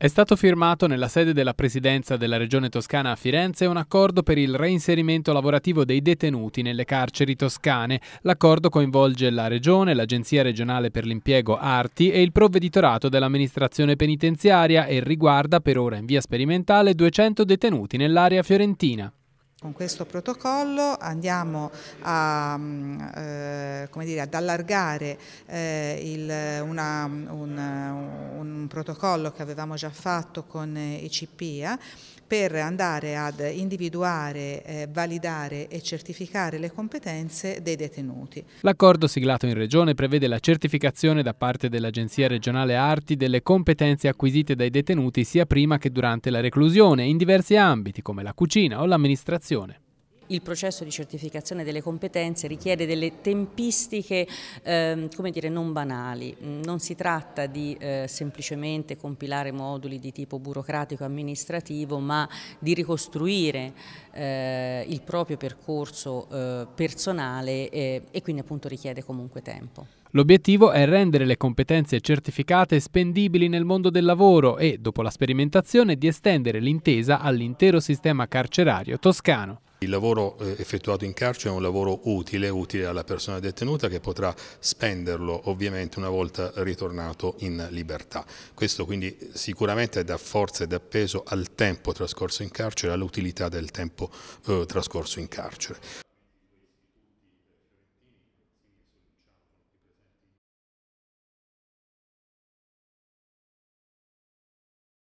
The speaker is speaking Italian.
È stato firmato nella sede della Presidenza della Regione Toscana a Firenze un accordo per il reinserimento lavorativo dei detenuti nelle carceri toscane. L'accordo coinvolge la Regione, l'Agenzia regionale per l'impiego Arti e il provveditorato dell'amministrazione penitenziaria e riguarda per ora in via sperimentale 200 detenuti nell'area fiorentina. Con questo protocollo andiamo a, mm, eh, dire, ad allargare eh, il, una, un, un, protocollo che avevamo già fatto con i CPIA eh, per andare ad individuare, eh, validare e certificare le competenze dei detenuti. L'accordo siglato in Regione prevede la certificazione da parte dell'Agenzia regionale Arti delle competenze acquisite dai detenuti sia prima che durante la reclusione in diversi ambiti come la cucina o l'amministrazione comunicazione il processo di certificazione delle competenze richiede delle tempistiche ehm, come dire, non banali, mm, non si tratta di eh, semplicemente compilare moduli di tipo burocratico-amministrativo ma di ricostruire eh, il proprio percorso eh, personale e quindi appunto richiede comunque tempo. L'obiettivo è rendere le competenze certificate spendibili nel mondo del lavoro e, dopo la sperimentazione, di estendere l'intesa all'intero sistema carcerario toscano. Il lavoro eh, effettuato in carcere è un lavoro utile, utile alla persona detenuta che potrà spenderlo ovviamente una volta ritornato in libertà. Questo quindi sicuramente dà forza ed appeso al tempo trascorso in carcere, all'utilità del tempo eh, trascorso in carcere.